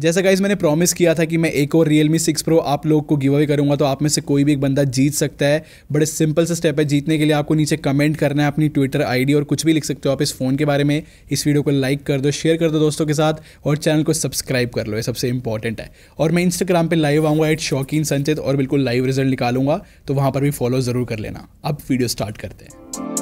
जैसा गाइज मैंने प्रॉमिस किया था कि मैं एक और रियल मी सिक्स प्रो आप लोग को गिव अवे करूंगा तो आप में से कोई भी एक बंदा जीत सकता है बड़े सिंपल से स्टेप है जीतने के लिए आपको नीचे कमेंट करना है अपनी ट्विटर आईडी और कुछ भी लिख सकते हो आप इस फ़ोन के बारे में इस वीडियो को लाइक कर दो शेयर कर दो दोस्तों के साथ और चैनल को सब्सक्राइब कर लो ये सबसे इंपॉर्टेंट है और मैं इंस्टाग्राम पर लाइव आऊँगा एट शौकीन संचित और बिल्कुल लाइव रिजल्ट निकालूंगा तो वहाँ पर भी फॉलो ज़रूर कर लेना अब वीडियो स्टार्ट करते हैं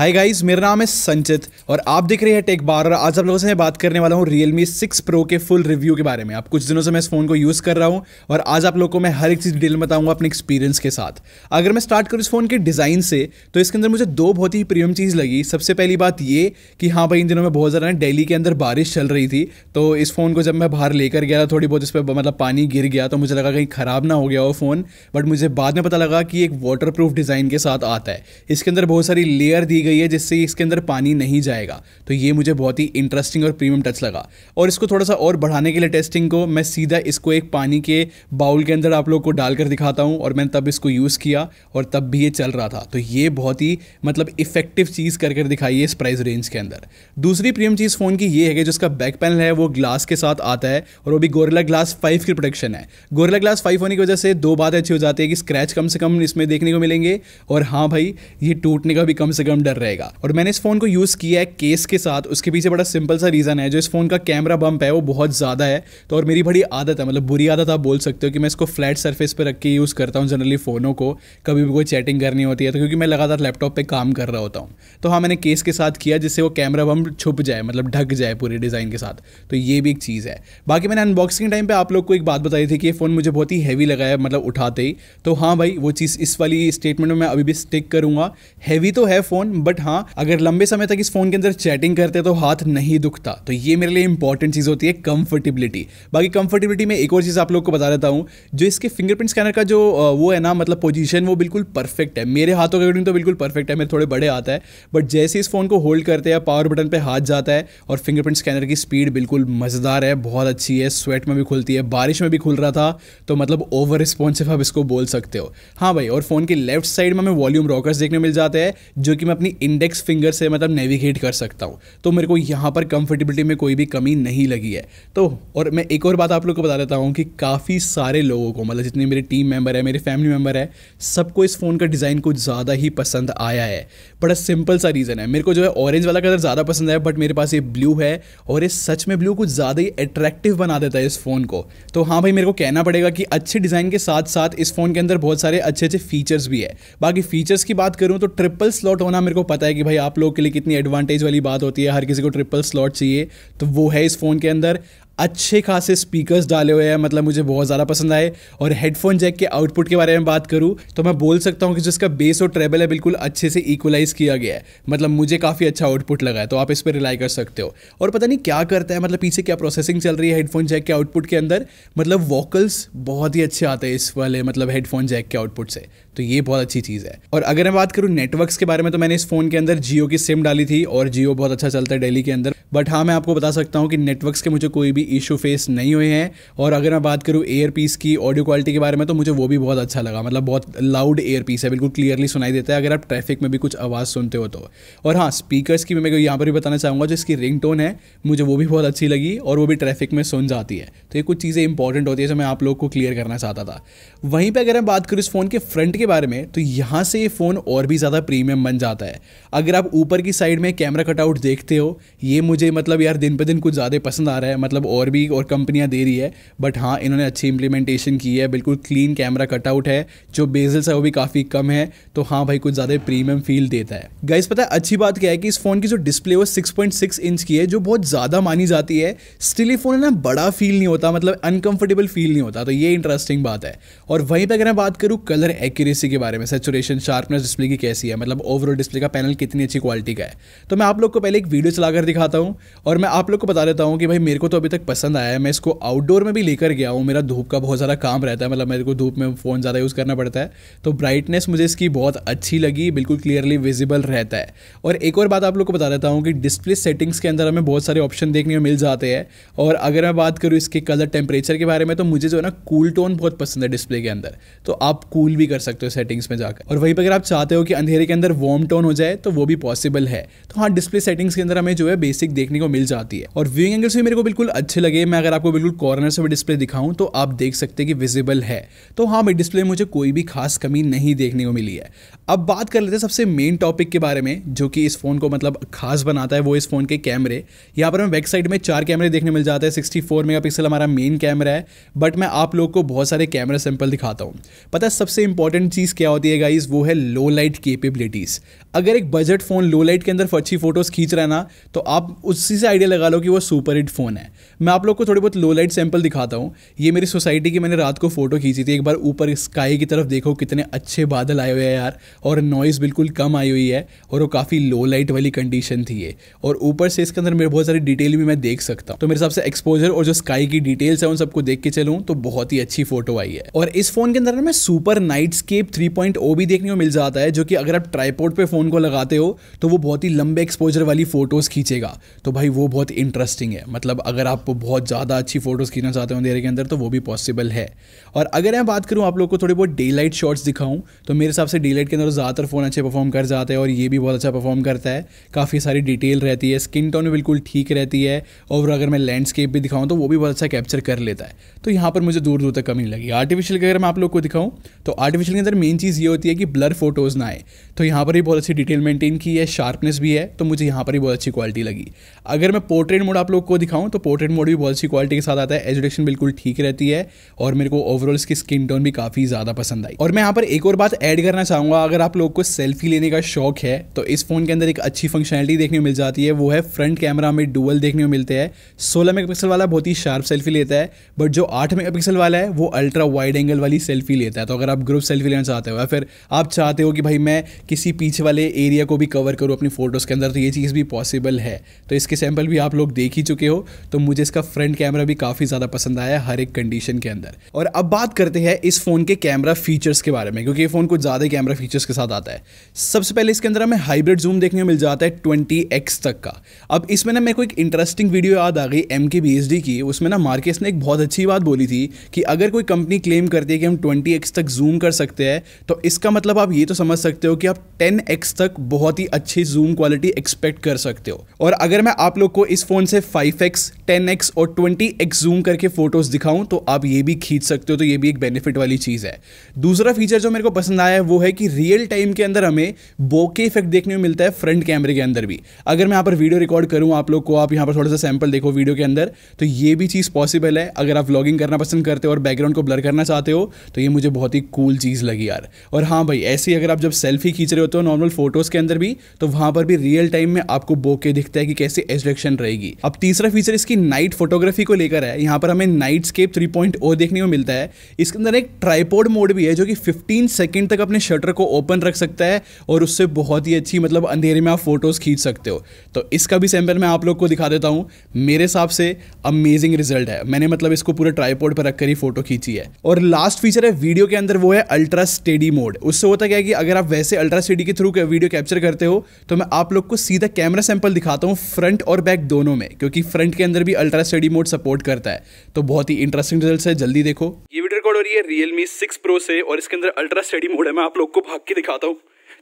हाय गाइस मेरा नाम है संचित और आप देख रहे हैं टेक बार और आज आप लोगों से मैं बात करने वाला हूँ रियलमी सिक्स प्रो के फुल रिव्यू के बारे में आप कुछ दिनों से मैं इस फ़ोन को यूज़ कर रहा हूँ और आज आप लोगों को मैं हर एक चीज़ डिटेल बताऊंगा अपने एक्सपीरियंस के साथ अगर मैं स्टार्ट करूँ इस फ़ोन के डिज़ाइन से तो इसके अंदर मुझे दो बहुत ही प्रीमियम चीज़ लगी सबसे पहली बात ये कि हाँ भाई इन दिनों में बहुत ज़्यादा डेली के अंदर बारिश चल रही थी तो इस फ़ोन को जब मैं बाहर लेकर गया थोड़ी बहुत इस पर मतलब पानी गिर गया तो मुझे लगा कहीं ख़राब ना हो गया वो फ़ोन बट मुझे बाद में पता लगा कि एक वाटर डिज़ाइन के साथ आता है इसके अंदर बहुत सारी लेयर दी गई गई है जिससे इसके अंदर पानी नहीं जाएगा तो ये मुझे बहुत ही इंटरेस्टिंग और प्रीमियम टच लगा और इसको थोड़ा सा और बढ़ाने के लिए टेस्टिंग को मैं सीधा इसको एक पानी के बाउल के अंदर आप लोग को डालकर दिखाता हूँ और मैंने तब इसको यूज़ किया और तब भी ये चल रहा था तो ये बहुत ही मतलब इफेक्टिव चीज़ कर कर दिखाई है इस प्राइस रेंज के अंदर दूसरी प्रीमियम चीज़ फ़ोन की ये है कि जिसका बैक पैनल है वो ग्लास के साथ आता है और वो भी गोरेला ग्लास फाइव की प्रोटेक्शन है गोरेला ग्लास फाइव होने की वजह से दो बातें अच्छी हो जाती है कि स्क्रैच कम से कम इसमें देखने को मिलेंगे और हाँ भाई ये टूटने का भी कम से कम डर रहेगा और मैंने इस फोन को यूज किया है केस के साथ उसके पीछे बड़ा सिंपल सा रीजन है जो इस फोन का कैमरा बम्प है वो बहुत ज्यादा है तो और मेरी बड़ी आदत है मतलब बुरी आदत आप बोल सकते हो कि मैं इसको फ्लैट सर्फेस पर रख के यूज करता हूँ जनरली फोनों को कभी भी कोई चैटिंग करनी होती है तो क्योंकि मैं लगातार लैपटॉप पर काम कर रहा होता हूँ तो हाँ मैंने केस के साथ किया जिससे वो कैमरा बम्प छुप जाए मतलब ढक जाए पूरे डिजाइन के साथ तो ये भी एक चीज़ है बाकी मैंने अनबॉक्सिंग टाइम पे आप लोग को एक बात बताई थी कि ये फ़ोन मुझे बहुत ही हैवी लगा है मतलब उठाते ही तो हाँ भाई वो चीज़ इस वाली स्टेटमेंट में मैं अभी भी स्टिक करूंगा हैवी तो है फ़ोन बट हाँ अगर लंबे समय तक इस फोन के अंदर चैटिंग करते तो हाथ नहीं दुखता तो ये मेरे लिए इंपॉर्टेंट चीज़ होती है कंफर्टेबिलिटी बाकी कंफर्टेबिलिटी में एक और चीज़ आप लोग को बता देता हूँ जो इसके फिंगरप्रिंट स्कैनर का जो वो है ना मतलब पोजिशन वो बिल्कुल परफेक्ट है मेरे हाथों के अकॉर्डिंग तो बिल्कुल परफेक्ट है मेरे थोड़े बड़े आता है बट जैसे इस फोन को होल्ड करते हैं पावर बटन पर हाथ जाता है और फिंगरप्रिंट स्कैनर की स्पीड बिल्कुल मज़ेदार है बहुत अच्छी है स्वेट में भी खुलती है बारिश में भी खुल रहा था तो मतलब ओवर रिस्पॉन्सिव आप इसको बोल सकते हो हाँ भाई और फ़ोन की लेफ्ट साइड में हमें वॉल्यूम रॉकर्स देखने मिल जाते हैं जो कि मैं अपनी अपनी इंडेक्स फिंगर से मतलब नेविगेट कर सकता हूँ तो मेरे को यहाँ पर कंफर्टेबिलिटी में कोई भी कमी नहीं लगी है तो और मैं एक और बात आप लोग को बता देता हूँ कि काफ़ी सारे लोगों को मतलब जितने मेरे टीम मेम्बर है मेरे फैमिली मेम्बर है सबको इस फ़ोन का डिज़ाइन कुछ ज़्यादा ही पसंद आया है बड़ा सिंपल सा रीज़न है मेरे को जो है ऑरेंज वाला कलर ज़्यादा पसंद आया बट मेरे पास ये ब्लू है और ये सच में ब्लू कुछ ज़्यादा ही अट्रैक्टिव बना देता है इस फ़ोन को तो हाँ भाई मेरे को कहना पड़ेगा कि अच्छे डिज़ाइन के साथ साथ इस फ़ोन के अंदर बहुत सारे अच्छे अच्छे फीचर्स भी है बाकी फीचर्स की बात करूँ तो ट्रिपल स्लॉट होना मेरे को को पता है कि भाई आप लोग के लिए कितनी एडवांटेज वाली बात होती है हर किसी को ट्रिपल स्लॉट चाहिए तो वो है इस फ़ोन के अंदर अच्छे खासे स्पीकर्स डाले हुए हैं मतलब मुझे बहुत ज़्यादा पसंद आए और हेडफोन जैक के आउटपुट के बारे में बात करूँ तो मैं बोल सकता हूँ कि जिसका बेस और ट्रेबल है बिल्कुल अच्छे से इक्वलाइज किया गया है मतलब मुझे काफ़ी अच्छा आउटपुट लगा है तो आप इस पर रिलाई कर सकते हो और पता नहीं क्या करता है मतलब पीछे क्या प्रोसेसिंग चल रही है हेडफोन जैक के आउटपुट के अंदर मतलब वोकल्स बहुत ही अच्छे आते हैं इस वाले मतलब हेडफोन जैक के आउटपुट से तो ये बहुत अच्छी चीज़ है और अगर मैं बात करूँ नेटवर्क्स के बारे में तो मैंने इस फ़ोन के अंदर जियो की सिम डाली थी और जियो बहुत अच्छा चलता है डेली के अंदर बट हाँ मैं आपको बता सकता हूँ कि नेटवर्क्स के मुझे कोई भी इशू फेस नहीं हुए हैं और अगर मैं बात करूँ एयर पीस की ऑडियो क्वालिटी के बारे में तो मुझे वो भी बहुत अच्छा लगा मतलब बहुत लाउड एयर पीस है बिल्कुल क्लियरली सुनाई देता है अगर आप ट्रैफिक में भी कुछ आवाज़ सुनते हो तो और हाँ स्पीकर्स की मैं यहाँ पर भी बताना चाहूँगा जो इसकी रिंग टोन है मुझे वो भी बहुत अच्छी लगी और वो भी ट्रैफिक में सुन जाती है तो ये कुछ चीज़ें इंपॉर्टेंट होती है जो मैं आप लोग को क्लियर करना चाहता था वहीं पर अगर मैं बात करूँ इस फ़ोन के फ्रंट के बारे में तो यहाँ से ये फ़ोन और भी ज़्यादा प्रीमियम बन जाता है अगर आप ऊपर की साइड में कैमरा कटआउट देखते हो ये मुझे मतलब यार दिन पर दिन कुछ ज़्यादा पसंद आ रहा है मतलब और और भी और कंपनियां दे रही है बट हाँ इन्होंने अच्छी इंप्लीमेंटेशन की है बिल्कुल क्लीन कैमरा कटआउट है जो बेजल्स है वो भी काफ़ी कम है तो हाँ भाई कुछ ज़्यादा प्रीमियम फील देता है गाइस पता है अच्छी बात क्या है कि इस फ़ोन की जो डिस्प्ले वो 6.6 इंच की है जो बहुत ज़्यादा मानी जाती है स्टिल फोन है ना बड़ा फील नहीं होता मतलब अनकंफर्टेबल फील नहीं होता तो ये इंटरेस्टिंग बात है और वहीं पर अगर मैं बात करूँ कलर एक्यूरेसी के बारे में सेचुरेशन शार्पनेस डिस्प्ले की कैसी है मतलब ओवरऑल डिस्प्ले का पैनल कितनी अच्छी क्वालिटी का है तो मैं आप लोग को पहले एक वीडियो चलाकर दिखाता हूँ और मैं आप लोग को बता देता हूँ कि भाई मेरे को तो अभी तक तक पसंद आया है मैं इसको आउटडोर में भी लेकर गया हूँ मेरा धूप का बहुत ज़्यादा काम रहता है मतलब मेरे को धूप में फ़ोन ज़्यादा यूज़ करना पड़ता है तो ब्राइटनेस मुझे इसकी बहुत अच्छी लगी बिल्कुल क्लियरली विजिबल रहता है और एक और बात आप लोग को बता देता हूँ कि डिस्प्ले सेटिंग्स के अंदर हमें बहुत सारे ऑप्शन देखने को मिल जाते हैं और अगर मैं बात करूँ इसके कलर टेम्परेचर के बारे में तो मुझे जो है ना कूल टोन बहुत पसंद है डिस्प्ले के अंदर तो आप कूल भी कर सकते हो सेटिंग्स में जाकर और वहीं पर अगर आप चाहते हो कि अंधेरे के अंदर वार्म टोन हो जाए तो वो भी पॉसिबल है तो हाँ डिस्प्ले सेटिंग्स के अंदर हमें जो है बेसिक देखने को मिल जाती है और व्यूइंग एंगल्स भी मेरे को बिल्कुल अच्छे लगे मैं अगर आपको बिल्कुल कॉर्नर से भी डिस्प्ले दिखाऊं तो आप देख सकते हैं कि विजिबल है तो हाँ मैं डिस्प्ले मुझे कोई भी खास कमी नहीं देखने को मिली है अब बात कर लेते हैं सबसे मेन टॉपिक के बारे में जो कि इस फ़ोन को मतलब खास बनाता है वो इस फ़ोन के कैमरे यहाँ पर हमें वेबसाइट में चार कैमरे देखने मिल जाते हैं सिक्सटी फोर पिक्सल हमारा मेन कैमरा है बट मैं आप लोग को बहुत सारे कैमरा सैंपल दिखाता हूँ पता है सबसे इंपॉर्टेंट चीज़ क्या होती है गाइज वो है लो लाइट केपेबिलिटीज़ अगर एक बजट फ़ोन लो लाइट के अंदर अच्छी फोटोज़ खींच रहा है ना तो आप उसी से आइडिया लगा लो कि वो सुपर हिट फ़ोन है मैं आप लोग को थोड़ी बहुत लो लाइट सैम्पल दिखाता हूँ ये मेरी सोसाइटी की मैंने रात को फ़ोटो खींची थी एक बार ऊपर स्काई की तरफ देखो कितने अच्छे बादल आए हुए हैं यार और नॉइज़ बिल्कुल कम आई हुई है और वो काफ़ी लो लाइट वाली कंडीशन थी ये और ऊपर से इसके अंदर मेरे बहुत सारी डिटेल भी मैं देख सकता हूँ तो मेरे हिसाब से एक्सपोजर और जो स्काई की डिटेल्स है उन सबको देख के चलूँ तो बहुत ही अच्छी फोटो आई है और इस फोन के अंदर ना मैं सुपर नाइट स्केप थ्री भी देखने को मिल जाता है जो कि अगर आप ट्राईपोर्ट पर फ़ोन को लगाते हो तो वो बहुत ही लंबे एक्सपोजर वाली फोटोज़ खींचेगा तो भाई वो बहुत इंटरेस्टिंग है मतलब अगर आप आपको बहुत ज़्यादा अच्छी फ़ोटोज़ खींचना चाहते हो अंधेरे के अंदर तो वो भी पॉसिबल है और अगर मैं बात करूँ आप लोग को थोड़ी बहुत डे लाइट शॉट्स दिखाऊँ तो मेरे हिसाब से डे लाइट के अंदर ज़्यादातर फ़ोन अच्छे परफॉर्म कर जाते हैं और ये भी बहुत अच्छा परफॉर्म करता है काफ़ी सारी डिटेल रहती है स्किन टोन भी बिल्कुल ठीक रहती है और अगर मैं लैंडस्केप भी दिखाऊँ तो वो भी बहुत अच्छा कैप्चर कर लेता है तो यहाँ पर मुझे दूर दूर तक कमी लगी आर्टिफिशियल की अगर मैं आप लोग को दिखाऊँ तो आर्टिफिशियल के अंदर मेन चीज़ ये होती है कि ब्लर फोटोज़ ना आए तो यहाँ पर भी बहुत अच्छी डिटेल मेंटेन की है शार्पनेस भी है तो मुझे यहाँ पर ही बहुत अच्छी क्वालिटी लगी अगर मैं पोर्ट्रेट मोड आप लोग को दिखाऊँ तो पोर्ट्रेट मोड भी बहुत अच्छी क्वालिटी के साथ आता है एजुकेशन बिल्कुल ठीक रहती है और मेरे को ओवरऑल इसकी स्किन टोन भी काफ़ी ज़्यादा पसंद आई और मैं यहाँ पर एक और बात ऐड करना चाहूँगा अगर आप लोग को सेल्फी लेने का शौक है तो इस फ़ोन के अंदर एक अच्छी फंक्शनलिटी देखने को मिल जाती है वो है फ्रंट कैमरा में डुअल देखने को मिलते हैं सोलह मेगा वाला बहुत ही शार्प सेल्फी लेता है बट जो आठ मेगा वाला है वो अल्ट्रा वाइड एंगल वाली सेल्फी लेता है तो अगर आप ग्रुप सेल्फी लेना चाहते हो या फिर आप चाहते हो कि भाई मैं किसी पीछे वाले एरिया को भी कवर करूँ अपनी फोटोज़ के अंदर तो ये चीज़ भी पॉसिबल है तो इसके सैंपल भी आप लोग देख ही चुके हो तो मुझे इसका फ्रंट कैमरा भी काफ़ी ज़्यादा पसंद आया हर एक कंडीशन के अंदर और अब बात करते हैं इस फ़ोन के कैमरा फीचर्स के बारे में क्योंकि ये फ़ोन कुछ ज़्यादा कैमरा फीचर्स के साथ आता है सबसे पहले इसके अंदर हमें हाइब्रिड जूम देखने को मिल जाता है ट्वेंटी तक का अब इसमें ना मेरे को एक इंटरेस्टिंग वीडियो याद आ गई एम की उसमें ना मार्केस ने एक बहुत अच्छी बात बोली थी कि अगर कोई कंपनी क्लेम करती है कि हम ट्वेंटी एक्स तक जूम कर सकते हैं तो इसका मतलब आप ये तो समझ सकते हो कि आप टेन एक्स तक बहुत ही अच्छी जूम क्वालिटी एक्सपेक्ट कर सकते हो और अगर मैं आप लोग को इस फ़ोन से फाइव एक्स टेन एक्स और ट्वेंटी एक्स जूम करके फोटोज दिखाऊं तो आप ये भी खींच सकते हो तो ये भी एक बेनिफिट वाली चीज़ है दूसरा फीचर जो मेरे को पसंद आया है वो है कि रियल टाइम के अंदर हमें बोके इफेक्ट देखने में मिलता है फ्रंट कैमरे के अंदर भी अगर मैं यहाँ पर वीडियो रिकॉर्ड करूँ आप लोग को आप यहाँ पर थोड़ा सा सैम्पल देखो वीडियो के अंदर तो ये भी चीज़ पॉसिबल है अगर आप व्लॉगिंग करना पसंद करते हो और बैकग्राउंड को ब्लर करना चाहते हो तो ये मुझे बहुत ही कूल चीज़ लगी यार और हाँ भाई ऐसे ही अगर आप जब सेल्फी खींच रहे होते हो नॉर्मल फोटोज़ के अंदर भी तो वहाँ पर भी रियल टाइम में आपको बोके दिखता है कि कैसे एजेक्शन रहेगी अब तीसरा फीचर इसकी नाइट नाइट फोटोग्राफी को लेकर है यहाँ पर हमें nightscape three point O देखने को मिलता है इसके अंदर एक ट्राईपोड मोड भी है जो कि फिफ्टीन सेकेंड तक अपने शटर को ओपन रख सकता है और उससे बहुत ही अच्छी मतलब अंधेरे में आप फोटोज़ खींच सकते हो तो इसका भी सैम्पल मैं आप लोग को दिखा देता हूँ मेरे हिसाब से अमेजिंग रिजल्ट है मैंने मतलब इसको पूरे ट्राईपोड पर रखकर ही फोटो खींची है और लास्ट फीचर है वीडियो के अंदर वो है अल्ट्रा स्टेडी मोड उससे होता क्या है कि अगर आप वैसे अल्ट्रा स्टेडी के थ्रू वीडियो कैप्चर करते हो तो मैं आप लोग को सीधा कैमरा सैंपल दिखाता हूँ फ्रंट और बैक दोनों में क्योंकि फ्रंट के अंदर भी ultra ultra steady mode support करता है तो बहुत ही इंटरेस्टिंग रिजल्ट है जल्दी देखो ये वीडियो रिकॉर्ड हो रही है रियल मी सिक्स प्रो से और इसके अंदर अल्ट्रा स्टडी मोड है मैं आप लोग को भाग के दिखाता हूँ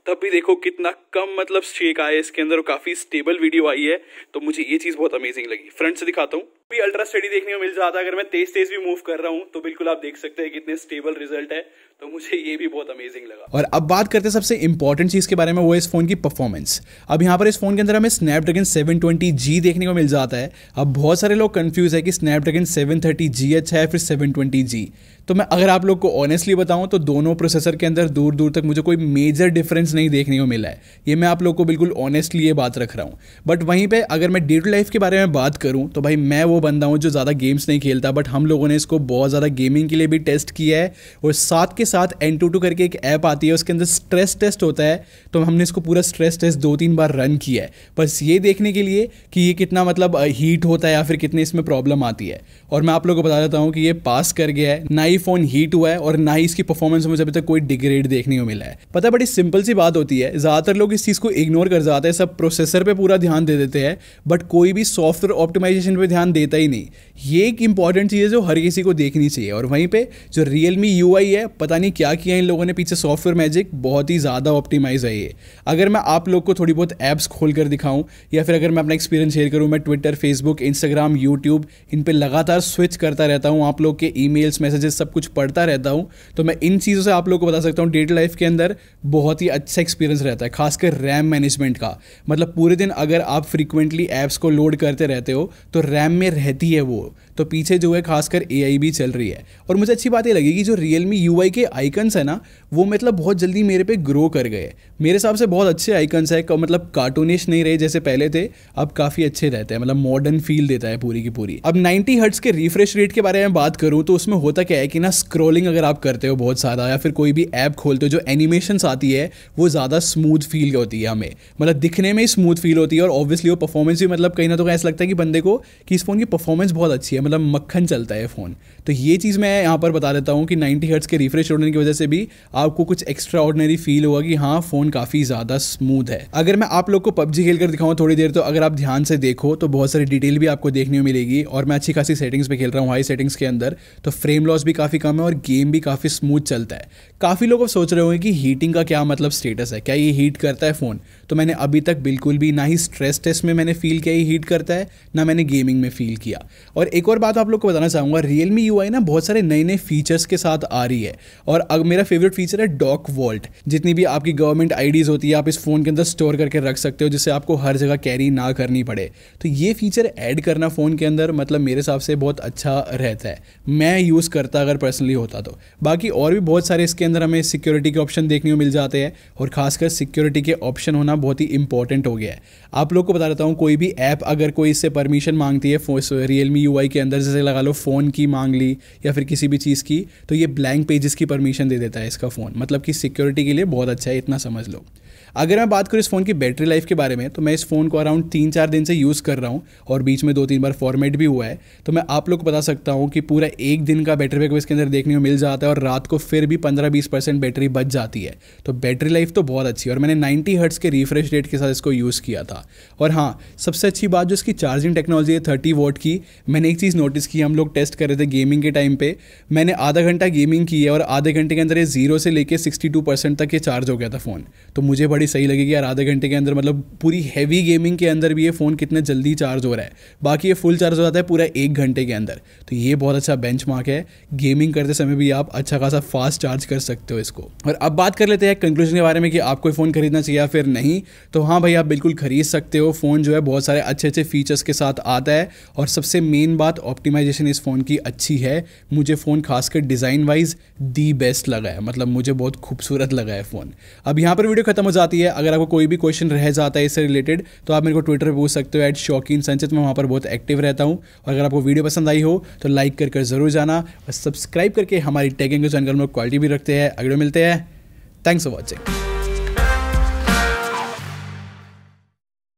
तब भी देखो कितना कम मतलब शेक आया इसके अंदर काफ़ी स्टेबल वीडियो आई है तो मुझे ये चीज़ बहुत अमेजिंग लगी फ्रंट से दिखाता हूँ भी अल्ट्रा स्टडी देखने को मिल जाता है अगर मैं तेज तेज भी मूव कर रहा हूँ तो बिल्कुल आप देख सकते हैं कितने स्टेबल रिजल्ट है तो मुझे ये भी बहुत अमेजिंग लगा और अब बात करते हैं सबसे इंपॉर्टेंट चीज़ के बारे में वो इस फोन की परफॉर्मेंस अब यहाँ पर इस फोन के अंदर हमें स्नैपड्रैगन 720G देखने को मिल जाता है अब बहुत सारे लोग कंफ्यूज है कि स्नैपड्रैगन 730G अच्छा है फिर 720G तो मैं अगर आप लोग को ऑनेस्टली बताऊं तो दोनों प्रोसेसर के अंदर दूर दूर तक मुझे कोई मेजर डिफरेंस नहीं देखने को मिला है ये मैं आप लोग को बिल्कुल ऑनेस्टली ये बात रख रहा हूँ बट वहीं पर अगर मैं डे टू लाइफ के बारे में बात करूँ तो भाई मैं वो बंदा हूँ जो ज़्यादा गेम्स नहीं खेलता बट हम लोगों ने इसको बहुत ज़्यादा गेमिंग के लिए भी टेस्ट किया है और साथ के साथ एन टू टू करके एक ऐप आती है उसके अंदर स्ट्रेस टेस्ट होता है तो हमने इसको पूरा स्ट्रेस टेस्ट दो तीन बार रन किया है बस ये देखने के लिए कि ये कितना मतलब हीट होता है या फिर कितनी इसमें प्रॉब्लम आती है और मैं आप लोगों को बता देता हूँ कि ये पास कर गया है ना ही फ़ोन हीट हुआ है और ना ही इसकी परफॉर्मेंस में मुझे अभी तक कोई डिग्रेड देखने को मिला है पता बड़ी सिंपल सी बात होती है ज़्यादातर लोग इस चीज़ को इग्नोर कर जाते हैं सब प्रोसेसर पर पूरा ध्यान दे देते हैं बट कोई भी सॉफ्टवेयर ऑप्टिमाइजेशन पर ध्यान दे देता ही नहीं ये एक इंपॉर्टेंट चीज़ है जो हर किसी को देखनी चाहिए और वहीं पे जो रियल मी यू है पता नहीं क्या किया इन लोगों ने पीछे सॉफ्टवेयर मैजिक बहुत ही ज़्यादा ऑप्टिमाइज है ये अगर मैं आप लोग को थोड़ी बहुत ऐप्स खोल कर दिखाऊँ या फिर अगर मैं अपना एक्सपीरियंस शेयर करूँ मैं ट्विटर फेसबुक इंस्टाग्राम यूट्यूब इन पर लगातार स्विच करता रहता हूँ आप लोग के ई मैसेजेस सब कुछ पढ़ता रहता हूँ तो मैं इन चीज़ों से आप लोग को बता सकता हूँ डेट लाइफ के अंदर बहुत ही अच्छा एक्सपीरियंस रहता है खासकर रैम मैनेजमेंट का मतलब पूरे दिन अगर आप फ्रीक्वेंटली एप्स को लोड करते रहते हो तो रैम में रहती है वो तो पीछे जो है खासकर ए भी चल रही है और मुझे अच्छी बात ये लगी कि जो रियल मी यू के आइकन्स है ना वो मतलब बहुत जल्दी मेरे पे ग्रो कर गए मेरे हिसाब से बहुत अच्छे आइकन्स है मतलब कार्टूनिश नहीं रहे जैसे पहले थे अब काफ़ी अच्छे रहते हैं मतलब मॉडर्न फील देता है पूरी की पूरी अब नाइनटी हर्ट्स के रिफ्रेश रेट के बारे में बात करूँ तो उसमें होता क्या है कि ना स्क्रोलिंग अगर आप करते हो बहुत ज़्यादा या फिर कोई भी ऐप खोलते हो जो एनिमेशन आती है वो ज़्यादा स्मूथ फील होती है हमें मतलब दिखने में ही स्मूथ फील होती है और ऑब्वियसली वो परफॉर्मेंस भी मतलब कहीं ना तो ऐसा लगता है कि बंदे को कि इस फ़ोन की परफॉर्मेंस बहुत अच्छी है मतलब मक्खन चलता है फ़ोन तो ये चीज़ मैं यहाँ पर बता देता हूँ कि 90 हर्ट्स के रिफ्रेश होने की वजह से भी आपको कुछ एक्स्ट्रा ऑर्डनरी फील होगा कि हाँ फ़ोन काफ़ी ज़्यादा स्मूथ है अगर मैं आप लोग को पबजी खेल कर दिखाऊँ थोड़ी देर तो अगर आप ध्यान से देखो तो बहुत सारी डिटेल भी आपको देखने को मिलेगी और मैं अच्छी खासी सेटिंग्स पर खेल रहा हूँ हाई सेटिंग्स के अंदर तो फ्रेम लॉस भी काफ़ी कम है और गेम भी काफ़ी स्मूथ चलता है काफ़ी लोग सोच रहे होंगे कि हीटिंग का क्या मतलब स्टेटस है क्या ये हीट करता है फ़ोन तो मैंने अभी तक बिल्कुल भी ना ही स्ट्रेस टेस्ट में मैंने फील किया ये हीट करता है ना मैंने गेमिंग में फील किया और एक और बात आप लोग को बताना चाहूँगा रियल मी यू ना बहुत सारे नए नए फीचर्स के साथ आ रही है और अब मेरा फेवरेट फीचर है डॉक वॉल्ट जितनी भी आपकी गवर्नमेंट आईडीज़ होती है आप इस फ़ोन के अंदर स्टोर करके रख सकते हो जिससे आपको हर जगह कैरी ना करनी पड़े तो ये फीचर ऐड करना फ़ोन के अंदर मतलब मेरे हिसाब से बहुत अच्छा रहता है मैं यूज़ करता अगर पर्सनली होता तो बाकी और भी बहुत सारे इसके अंदर हमें सिक्योरिटी के ऑप्शन देखने को मिल जाते हैं और खासकर सिक्योरिटी के ऑप्शन होना बहुत ही इंपॉर्टेंट हो गया है आप लोग को बता देता हूँ कोई भी ऐप अगर कोई इससे परमिशन मांगती है रियल मी यू के अंदर जैसे लगा लो फ़ोन की मांग ली या फिर किसी भी चीज़ की तो ये ब्लैंक पेजेस की परमिशन दे देता है इसका फ़ोन मतलब कि सिक्योरिटी के लिए बहुत अच्छा है इतना समझ लो अगर मैं बात करूँ इस फ़ोन की बैटरी लाइफ के बारे में तो मैं इस फ़ोन को अराउंड तीन चार दिन से यूज़ कर रहा हूँ और बीच में दो तीन बार फॉर्मेट भी हुआ है तो मैं आप लोग को बता सकता हूँ कि पूरा एक दिन का बैटरी बैकअप इसके अंदर देखने को मिल जाता है और रात को फिर भी पंद्रह बीस परसेंट बैटरी बच जाती है तो बैटरी लाइफ तो बहुत अच्छी है और मैंने नाइन्टी हर्ट्स के रिफ्रेश रेट के साथ इसको यूज़ किया था और हाँ सबसे अच्छी बात जो इसकी चार्जिंग टेक्नोलॉजी है थर्टी वोट की मैंने एक चीज़ नोटिस की हम लोग टेस्ट कर रहे थे गेमिंग के टाइम पर मैंने आधा घंटा गेमिंग की है और आधे घंटे के अंदर ये जीरो से लेकर सिक्सटी टू परसेंट तक ये चार्ज हो गया था फ़ोन तो मुझे बड़ी सही लगेगी यार आधे घंटे के अंदर मतलब पूरी हैवी गेमिंग के अंदर भी ये फ़ोन कितना जल्दी चार्ज हो रहा है बाकी ये फुल चार्ज हो जाता है पूरा एक घंटे के अंदर तो ये बहुत अच्छा बेंच है गेमिंग करते समय भी आप अच्छा खासा फास्ट चार्ज कर सकते हो इसको और अब बात कर लेते हैं कंक्लूजन के बारे में कि आपको फ़ोन खरीदना चाहिए या फिर नहीं तो हाँ भाई आप बिल्कुल खरीद सकते हो फ़ोन जो है बहुत सारे अच्छे अच्छे फीचर्स के साथ आता है और सबसे मेन बात ऑप्टिमाइजेशन इस फ़ोन की अच्छी है मुझे फ़ोन खासकर डिज़ाइन वाइज दी बेस्ट लगा है मतलब मुझे बहुत खूबसूरत लगा है फ़ोन अब यहाँ पर वीडियो खत्म हो जाता साथ ही है अगर आपको कोई भी क्वेश्चन रह जाता है इससे रिलेटेड तो आप मेरे को ट्विटर पर पूछ सकते हो एट शौकीन संचित मैं वहाँ पर बहुत एक्टिव रहता हूँ और अगर आपको वीडियो पसंद आई हो तो लाइक कर कर जरूर जाना और सब्सक्राइब करके हमारी टेकिंग के चैनल में क्वालिटी भी रखते हैं अगले मिलते हैं थैंक्स फॉर वॉचिंग